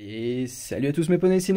Et salut à tous mes poneys, c'est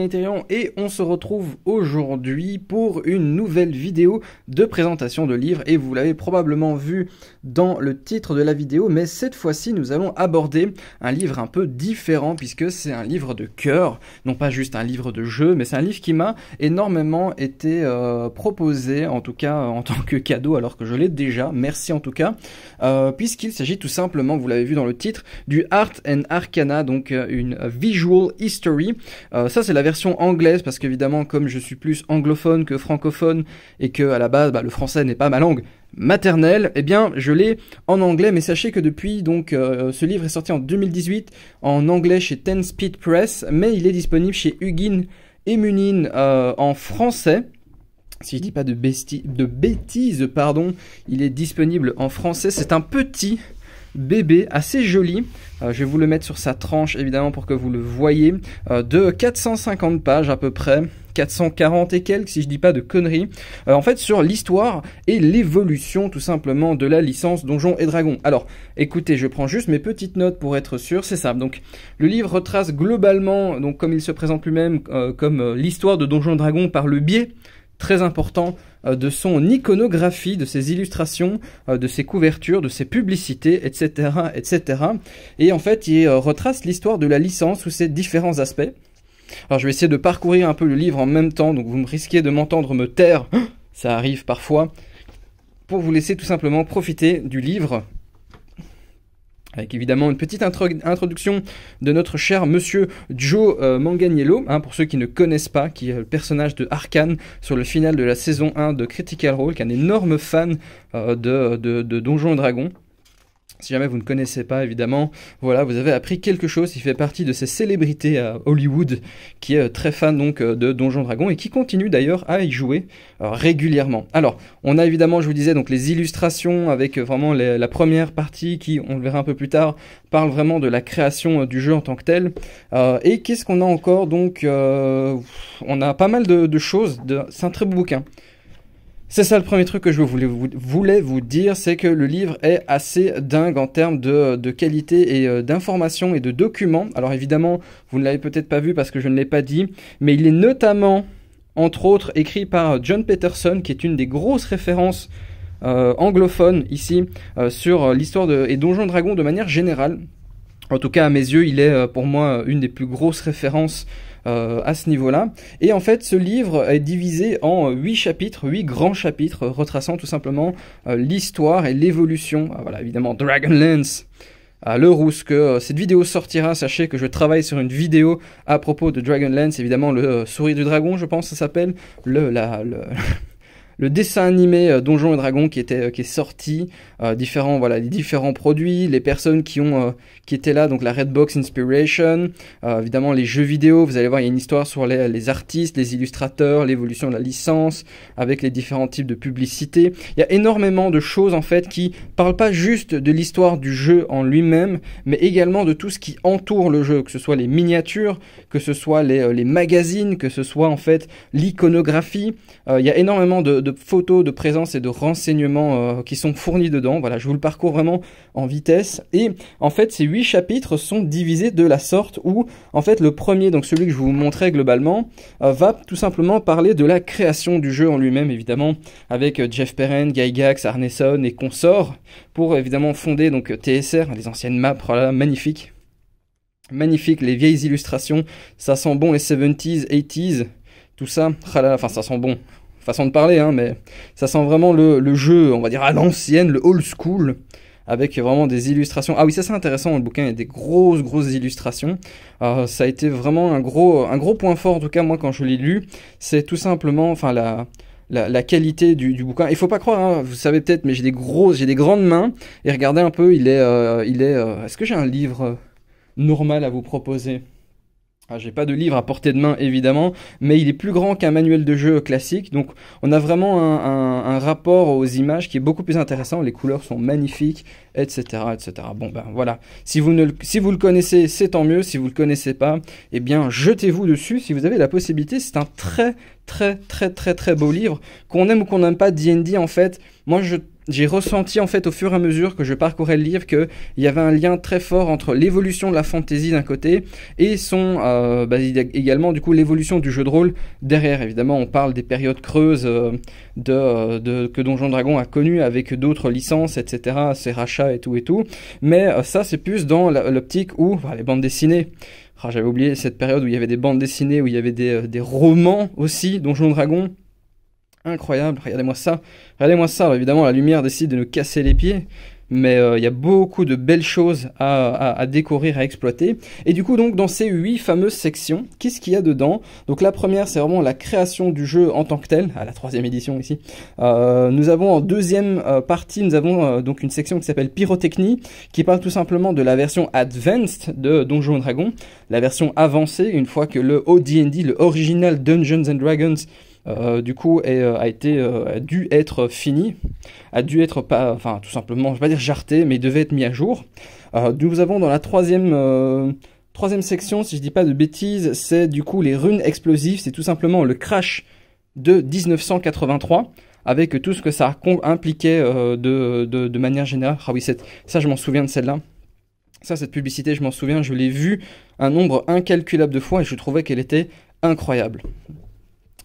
et on se retrouve aujourd'hui pour une nouvelle vidéo de présentation de livres et vous l'avez probablement vu dans le titre de la vidéo mais cette fois-ci nous allons aborder un livre un peu différent puisque c'est un livre de cœur, non pas juste un livre de jeu mais c'est un livre qui m'a énormément été euh, proposé en tout cas en tant que cadeau alors que je l'ai déjà, merci en tout cas euh, puisqu'il s'agit tout simplement, vous l'avez vu dans le titre, du Art and Arcana donc euh, une visual History. Euh, ça, c'est la version anglaise, parce qu'évidemment, comme je suis plus anglophone que francophone, et que à la base, bah, le français n'est pas ma langue maternelle, eh bien, je l'ai en anglais, mais sachez que depuis, donc, euh, ce livre est sorti en 2018, en anglais chez Ten Speed Press, mais il est disponible chez Huguin et Munin euh, en français si je dis pas de, de, bêtises, pardon, il est disponible en français. C'est un petit bébé, assez joli. Euh, je vais vous le mettre sur sa tranche évidemment pour que vous le voyez. Euh, de 450 pages à peu près. 440 et quelques, si je dis pas de conneries, euh, en fait sur l'histoire et l'évolution tout simplement de la licence Donjons et Dragons. Alors, écoutez, je prends juste mes petites notes pour être sûr, c'est ça. Donc, le livre retrace globalement, donc comme il se présente lui-même, euh, comme l'histoire de Donjons et Dragons par le biais très important euh, de son iconographie, de ses illustrations, euh, de ses couvertures, de ses publicités, etc., etc. Et en fait, il euh, retrace l'histoire de la licence sous ses différents aspects. Alors, je vais essayer de parcourir un peu le livre en même temps, donc vous me risquez de m'entendre me taire. Ça arrive parfois. Pour vous laisser tout simplement profiter du livre avec évidemment une petite introduction de notre cher monsieur Joe euh, Manganiello, hein, pour ceux qui ne connaissent pas, qui est le personnage de Arkane sur le final de la saison 1 de Critical Role, qui est un énorme fan euh, de, Donjons et Dragons. Si jamais vous ne connaissez pas, évidemment, voilà, vous avez appris quelque chose. Il fait partie de ces célébrités à Hollywood qui est euh, très fan donc euh, de Donjon Dragon et qui continue d'ailleurs à y jouer euh, régulièrement. Alors, on a évidemment, je vous disais, donc les illustrations avec vraiment la première partie qui, on le verra un peu plus tard, parle vraiment de la création du jeu en tant que tel. et qu'est-ce qu'on a encore Donc, on a pas mal de, choses. C'est un très beau bouquin. C'est ça le premier truc que je voulais vous, dire, c'est que le livre est assez dingue en termes de, qualité et euh, d'informations et de documents. Alors évidemment, vous ne l'avez peut-être pas vu parce que je ne l'ai pas dit, mais il est notamment, entre autres, écrit par euh, John Peterson, qui est une des grosses références euh, anglophones ici sur l'histoire de, et Donjon Dragon de manière générale. En tout cas, à mes yeux, il est euh, pour moi euh, une des plus grosses références euh, à ce niveau-là. Et en fait, ce livre est divisé en huit chapitres, huit grands chapitres, retraçant tout simplement l'histoire et l'évolution. Ah, voilà, évidemment, Dragonlance. Ah, le rousse que cette vidéo sortira, sachez que je travaille sur une vidéo à propos de Dragonlance, évidemment le sourire du dragon, je pense, ça s'appelle le la le le dessin animé euh, Donjons et Dragons qui était euh, qui est sorti, euh, différents voilà les différents produits, les personnes qui ont qui étaient là donc la Redbox Inspiration, évidemment les jeux vidéo. Vous allez voir il y a une histoire sur les, artistes, les illustrateurs, l'évolution de la licence avec les différents types de publicité. Il y a énormément de choses en fait qui parlent pas juste de l'histoire du jeu en lui-même, mais également de tout ce qui entoure le jeu, que ce soit les miniatures, que ce soit les, les magazines, que ce soit en fait l'iconographie. il y a énormément de photos de présence et de renseignements euh, qui sont fournis dedans. Voilà, je vous le parcours vraiment en vitesse. Et en fait, ces huit chapitres sont divisés de la sorte où, en fait, le premier, donc celui que je vous montrais globalement, euh, va tout simplement parler de la création du jeu en lui-même, évidemment, avec euh, Jeff Perren, Gax, Arneson et consorts, pour évidemment fonder donc TSR, les anciennes maps, voilà, magnifiques. Magnifique, les vieilles illustrations, ça sent bon les 70s, 80s, tout ça, enfin ça sent bon, façon de parler, hein, mais ça sent vraiment le, jeu, on va dire à l'ancienne, le old school, avec vraiment des illustrations. Ah oui, ça c'est intéressant, le bouquin, il a des grosses, grosses illustrations. Ah, ça a été vraiment un gros, un gros point fort, en tout cas moi quand je l'ai lu, c'est tout simplement, enfin la... La, qualité du, bouquin. Il faut pas croire, hein, vous savez peut-être, mais j'ai des grosses, j'ai des grandes mains. Et regardez un peu, il est, euh, il est. Euh, est-ce que j'ai un livre euh, normal à vous proposer ah, j'ai pas de livre à portée de main évidemment, mais il est plus grand qu'un manuel de jeu classique, donc on a vraiment un, rapport aux images qui est beaucoup plus intéressant, les couleurs sont magnifiques, etc. etc. Bon ben voilà, si vous, ne, si vous le connaissez c'est tant mieux, si vous le connaissez pas, eh bien jetez-vous dessus si vous avez la possibilité, c'est un très très très très très beau livre, qu'on aime ou qu'on n'aime pas D&D en fait, moi je j'ai ressenti en fait au fur et à mesure que je parcourais le livre qu'il y avait un lien très fort entre l'évolution de la fantasy d'un côté et son euh, bah, également du coup l'évolution du jeu de rôle derrière. Évidemment, on parle des périodes creuses euh, euh, de, que Donjon Dragon a connu avec d'autres licences, etc., ses rachats et tout et tout. Mais ça, c'est plus dans l'optique où les bandes dessinées. Ah, j'avais oublié cette période où il y avait des bandes dessinées, où il y avait des, des romans aussi, Donjon Dragon incroyable. Regardez-moi ça. Regardez-moi ça. évidemment, la lumière décide de nous casser les pieds. Mais euh, il y a beaucoup de belles choses à, à, à, découvrir, à exploiter. Et du coup, donc, dans ces huit fameuses sections, qu'est-ce qu'il y a dedans Donc, la première, c'est vraiment la création du jeu en tant que tel, à la troisième édition ici. Euh, nous avons en deuxième euh, partie, nous avons euh, donc une section qui s'appelle Pyrotechnie, qui parle tout simplement de la version advanced de Donjons Dragons, la version avancée, une fois que le OD&D, le original Dungeons and Dragons, euh, du coup, euh, a été, euh, dû être fini, a dû être pas, enfin, tout simplement, je vais pas dire jarté, mais il devait être mis à jour. nous avons dans la troisième section, si je dis pas de bêtises, c'est du coup les runes explosives. C'est tout simplement le crash de 1983 avec tout ce que ça impliquait de, de, manière générale. Ah oui, ça je m'en souviens de celle-là. Ça, cette publicité, je m'en souviens, je l'ai vue un nombre incalculable de fois et je trouvais qu'elle était incroyable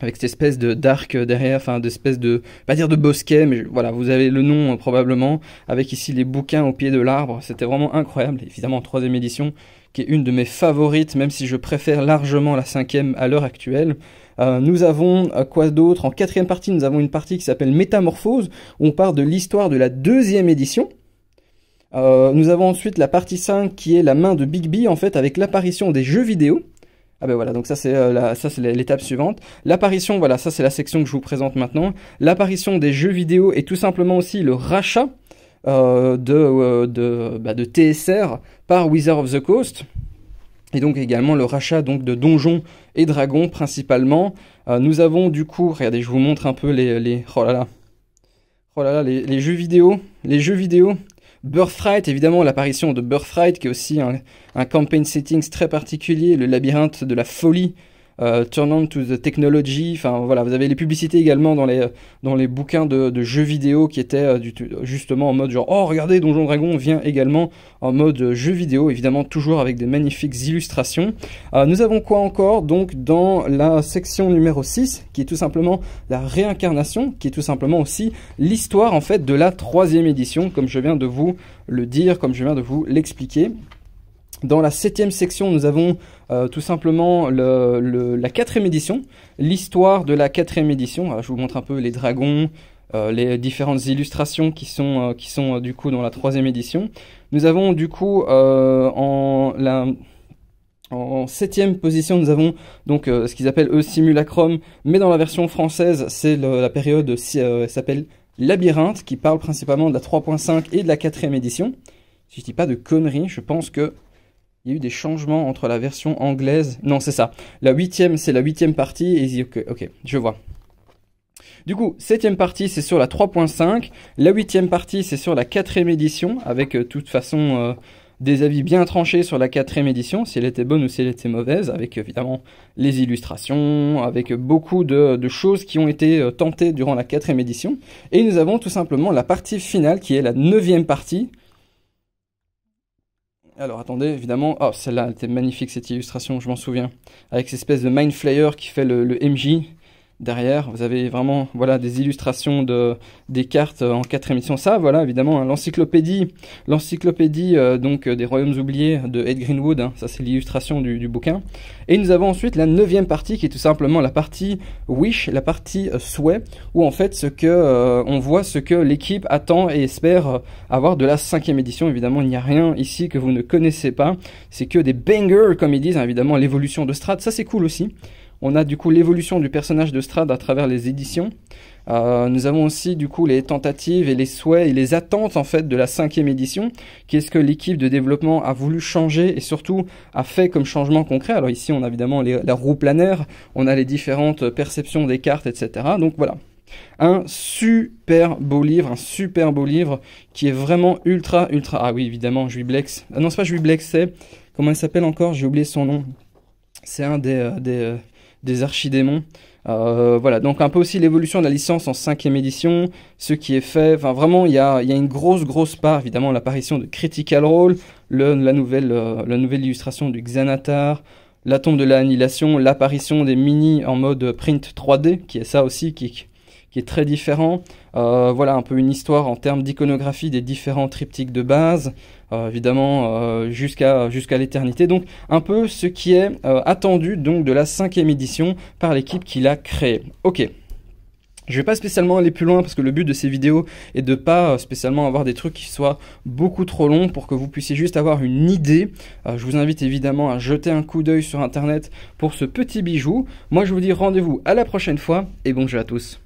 avec cette espèce de dark derrière, enfin d'espèce de, pas dire de bosquet, mais voilà, vous avez le nom hein, probablement, avec ici les bouquins au pied de l'arbre, c'était vraiment incroyable, évidemment en troisième édition, qui est une de mes favorites, même si je préfère largement la cinquième à l'heure actuelle. Euh, nous avons euh, quoi d'autre En quatrième partie, nous avons une partie qui s'appelle Métamorphose, où on part de l'histoire de la deuxième édition, euh, nous avons ensuite la partie 5 qui est la main de Big B en fait avec l'apparition des jeux vidéo. Ah ben voilà, donc ça c'est euh, ça c'est l'étape suivante. L'apparition, voilà, ça c'est la section que je vous présente maintenant. L'apparition des jeux vidéo et tout simplement aussi le rachat euh, de, euh, de, bah, de TSR par Wizard of the Coast. Et donc également le rachat donc de donjons et dragons principalement. nous avons du coup, regardez, je vous montre un peu les, les oh là là, oh là là, les jeux vidéo, les jeux vidéo Birthright, évidemment, l'apparition de Birthright, qui est aussi un, un campaign settings très particulier, le labyrinthe de la folie euh, turn on to the technology. Enfin voilà, vous avez les publicités également dans les dans les bouquins de, jeux vidéo qui étaient euh, justement en mode genre oh regardez Donjon Dragon vient également en mode euh, jeu vidéo, évidemment toujours avec des magnifiques illustrations. nous avons quoi encore donc dans la section numéro 6 qui est tout simplement la réincarnation, qui est tout simplement aussi l'histoire en fait de la troisième édition, comme je viens de vous le dire, comme je viens de vous l'expliquer. Dans la septième section, nous avons euh, tout simplement le, 4 la quatrième édition, l'histoire de la quatrième édition. Ah, je vous montre un peu les dragons, euh, les différentes illustrations qui sont, euh, qui sont du coup dans la troisième édition. Nous avons du coup en en septième position, nous avons donc ce qu'ils appellent eux simulacrum, mais dans la version française, c'est la période s'appelle Labyrinthe, qui parle principalement de la 3.5 et de la quatrième édition. Si je dis pas de conneries, je pense que il y a eu des changements entre la version anglaise. Non, c'est ça. La huitième, c'est la huitième partie. Et... ok, je vois. Du coup, septième partie, c'est sur la 3.5. La huitième partie, c'est sur la quatrième édition, avec de euh, toute façon euh, des avis bien tranchés sur la quatrième édition, si elle était bonne ou si elle était mauvaise, avec évidemment les illustrations, avec beaucoup de, choses qui ont été euh, tentées durant la quatrième édition. Et nous avons tout simplement la partie finale, qui est la neuvième partie, alors attendez, évidemment. Oh, celle-là, elle était magnifique cette illustration, je m'en souviens. Avec cette espèce de Mind qui fait le, le MJ. Derrière, vous avez vraiment voilà des illustrations de des cartes en quatre émissions. Ça, voilà évidemment hein, l'encyclopédie, l'encyclopédie euh, donc euh, des royaumes oubliés de Ed Greenwood. Hein. ça, c'est l'illustration du, bouquin. Et nous avons ensuite la neuvième partie qui est tout simplement la partie wish, la partie euh, souhait, où en fait ce que on voit, ce que l'équipe attend et espère avoir de la cinquième édition. Évidemment, il n'y a rien ici que vous ne connaissez pas. C'est que des bangers comme ils disent. Hein, évidemment, l'évolution de Strat, ça c'est cool aussi. On a du coup l'évolution du personnage de Strad à travers les éditions. Euh, nous avons aussi du coup les tentatives et les souhaits et les attentes en fait de la cinquième édition. Qu'est-ce que l'équipe de développement a voulu changer et surtout a fait comme changement concret Alors ici on a évidemment la roue planaire, on a les différentes perceptions des cartes, etc. Donc voilà. Un super beau livre, un super beau livre qui est vraiment ultra, ultra. Ah oui, évidemment, Juiblex. Ah non, c'est pas Blex, c'est. Comment il s'appelle encore J'ai oublié son nom. C'est un des, euh, des euh, des archidémons. Euh, voilà, donc un peu aussi l'évolution de la licence en cinquième édition, ce qui est fait, enfin vraiment il y a, une grosse grosse part, évidemment l'apparition de Critical Role, le, la, nouvelle, euh, la nouvelle illustration du Xanatar, la tombe de l'annihilation, l'apparition des minis en mode print 3D, qui est ça aussi, qui, qui est très différent. Euh, voilà un peu une histoire en termes d'iconographie des différents triptyques de base, euh, évidemment euh, jusqu'à jusqu'à l'éternité. Donc un peu ce qui est attendu donc de la cinquième édition par l'équipe qui l'a créée. Ok. Je vais pas spécialement aller plus loin parce que le but de ces vidéos est de pas spécialement avoir des trucs qui soient beaucoup trop longs pour que vous puissiez juste avoir une idée. je vous invite évidemment à jeter un coup d'œil sur internet pour ce petit bijou. Moi je vous dis rendez-vous à la prochaine fois et bon jeu à tous.